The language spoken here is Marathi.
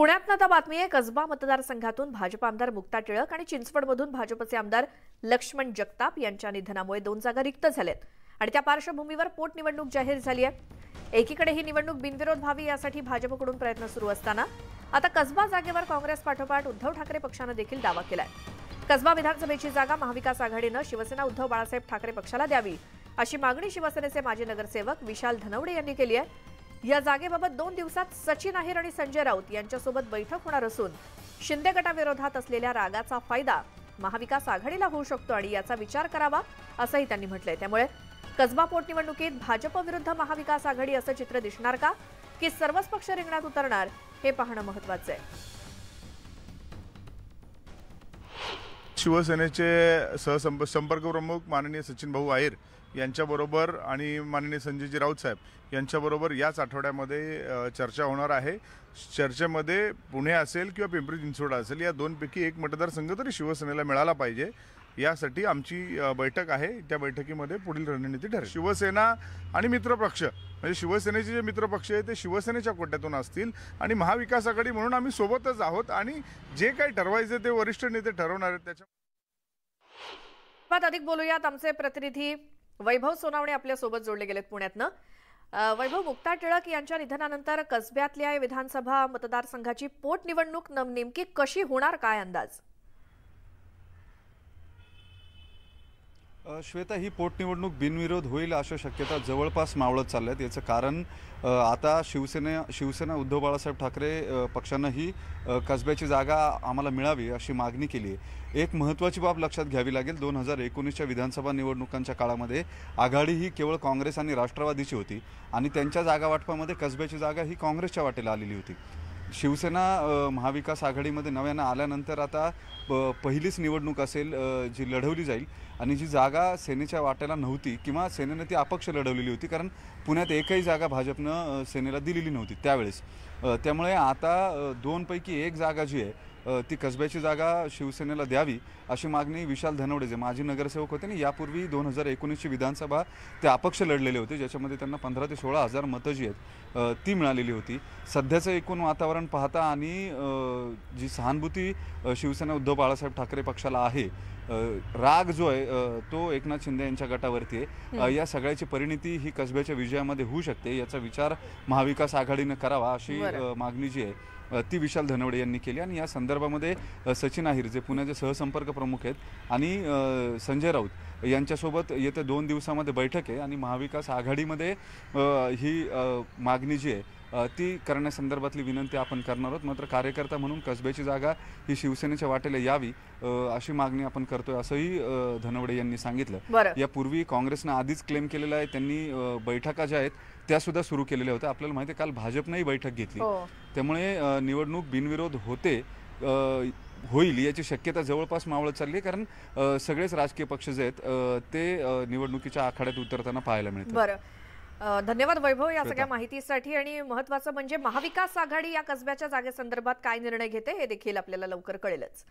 पुण्यात आता बातमी आहे कसबा मतदारसंघातून भाजप आमदार मुक्ता टिळक आणि चिंचवडमधून भाजपचे आमदार लक्ष्मण जगताप यांच्या निधनामुळे दोन जागा रिक्त झाल्यात आणि त्या पार्श्वभूमीवर पोटनिवडणूक जाहीर झाली आहे एकीकडे ही निवडणूक बिनविरोध व्हावी यासाठी भाजपकडून प्रयत्न सुरू असताना आता कसबा जागेवर काँग्रेस पाठोपाठ उद्धव ठाकरे पक्षानं देखील दावा केलाय कसबा विधानसभेची जागा महाविकास आघाडीनं शिवसेना उद्धव बाळासाहेब ठाकरे पक्षाला द्यावी अशी मागणी शिवसेनेचे माजी नगरसेवक विशाल धनवडे यांनी केली आहे या जागेबाबत दोन दिवसात सचिन आहेर आणि संजय राऊत यांच्यासोबत बैठक होणार असून शिंदे गटाविरोधात असलेल्या रागाचा फायदा महाविकास आघाडीला होऊ शकतो आणि याचा विचार करावा असंही त्यांनी म्हटलंय त्यामुळे कसबा पोटनिवडणुकीत भाजपविरुद्ध महाविकास आघाडी असं चित्र दिसणार का की सर्वच पक्ष रिंगणात उतरणार हे पाहणं महत्वाचं आहे शिवसेनेचे सहसंप संपर्क प्रमुख माननीय सचिन भाऊ आहेर यांच्याबरोबर आणि माननीय संजयजी राऊत साहेब यांच्याबरोबर याच आठवड्यामध्ये चर्चा होणार आहे चर्चेमध्ये पुणे असेल किंवा पिंपरी चिंचवड असेल या दोनपैकी एक मतदारसंघ तरी शिवसेनेला मिळाला पाहिजे यासाठी आमची बैठक आहे त्या बैठकीमध्ये पुढील रणनीती ठरेल शिवसेना आणि मित्रपक्ष म्हणजे शिवसेनेचे जे मित्रपक्ष आहे ते शिवसेनेच्या कोट्यातून असतील आणि महाविकास आघाडी म्हणून आम्ही सोबतच आहोत आणि जे काही ठरवायचे ते वरिष्ठ नेते ठरवणार आहेत त्याच्या पात अधिक बोलूयात आमचे प्रतिनिधी वैभव सोनावणे आपल्या सोबत जोडले गेलेत पुण्यातनं वैभव मुक्ता टिळक यांच्या निधनानंतर कसब्यातल्या विधानसभा मतदारसंघाची पोटनिवडणूक नेमकी कशी होणार काय अंदाज श्वेता ही पोटनिवडणूक बिनविरोध होईल अशा शक्यता जवळपास मावळत चालल्या आहेत याचं कारण आता शिवसेने शिवसेना उद्धव बाळासाहेब ठाकरे पक्षानंही ही कसब्याची जागा आम्हाला मिळावी अशी मागणी केली आहे एक महत्त्वाची बाब लक्षात घ्यावी लागेल दोन हजार एकोणीसच्या विधानसभा निवडणुकांच्या काळामध्ये आघाडी ही केवळ काँग्रेस आणि राष्ट्रवादीची होती आणि त्यांच्या जागावाटपामध्ये कसब्याची जागा ही काँग्रेसच्या वाटेला आलेली होती शिवसेना महाविकास आघाडीमध्ये नव्यानं आल्यानंतर आता प पहिलीच निवडणूक असेल जी लढवली जाईल आणि जी जागा सेनेच्या वाट्याला नव्हती किंवा सेनेनं ती अपक्ष लढवलेली होती कारण पुण्यात एकही जागा भाजपनं सेनेला दिलेली नव्हती त्यावेळेस त्यामुळे आता दोनपैकी एक जागा जी आहे ती कसब्याची जागा शिवसेनेला द्यावी अशी मागणी विशाल धनवडे जे माजी नगरसेवक होते आणि यापूर्वी दोन हजार एकोणीसची विधानसभा ते अपक्ष लढलेले होते ज्याच्यामध्ये त्यांना पंधरा ते सोळा हजार मतं जी आहेत ती मिळालेली होती सध्याचं एकूण वातावरण पाहता आणि जी सहानुभूती शिवसेना उद्धव बाळासाहेब ठाकरे पक्षाला आहे राग जो आहे तो एकनाथ शिंदे यांच्या गटावरती आहे या सगळ्याची परिणिती ही कसब्याच्या विजयामध्ये होऊ शकते याचा विचार महाविकास आघाडीनं करावा अशी मागणी जी आहे ती विशाल धनवडे यांनी केली आणि या संदर्भामध्ये सचिन आहिर जे पुण्याचे सहसंपर्क प्रमुख आहेत आणि संजय राऊत यांच्यासोबत येत्या दोन दिवसामध्ये बैठक आहे आणि महाविकास आघाडीमध्ये ही मागणी जी आहे ती करण्यासंदर्भातली विनंती आपण करणार आहोत मात्र कार्यकर्ता म्हणून कसब्याची जागा ही शिवसेनेच्या वाटेला यावी अशी मागणी आपण करतोय असंही धनवडे यांनी सांगितलं यापूर्वी काँग्रेसनं आधीच क्लेम केलेला आहे त्यांनी बैठका ज्या आहेत त्या सुद्धा सुरू केलेल्या होत्या आपल्याला माहिती आहे काल भाजपनंही बैठक घेतली हो. त्यामुळे निवडणूक बिनविरोध होते होईल याची शक्यता जवळपास मावळत चालली आहे कारण सगळेच राजकीय पक्ष जे आहेत ते निवडणुकीच्या आखाड्यात उतरताना पाहायला मिळतात धन्यवाद वैभव या सगळ्या माहितीसाठी आणि महत्वाचं म्हणजे महाविकास आघाडी या कसब्याच्या जागेसंदर्भात काय निर्णय घेते हे देखील आपल्याला लवकर कळेलच